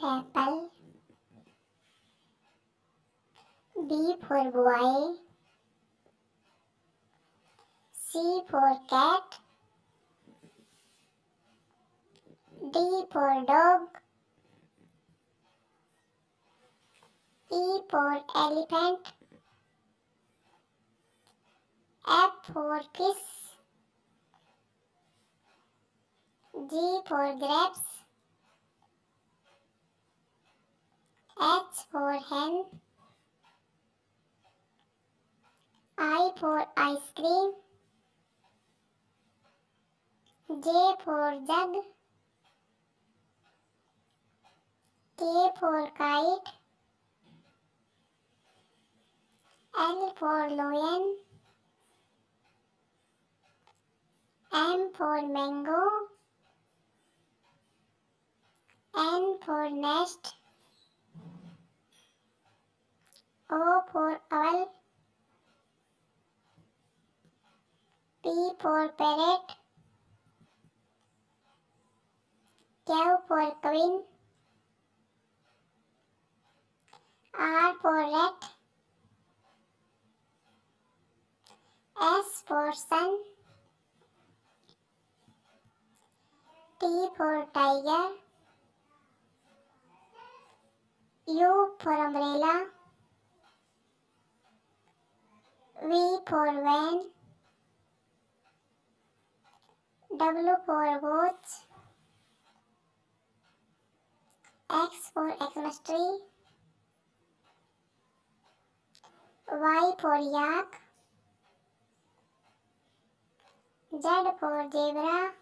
for apple. B for boy. C for cat. D for dog. E for elephant. F for kiss. G for grapes. I for ice cream. J for jug. K for kite. L for lion. M for mango. N for nest. O for owl. P for parrot. Q for queen. R for rat. S for sun. T for tiger. U for umbrella. V for van. W for watch, X for xmasty, Y for yak, Z for zebra,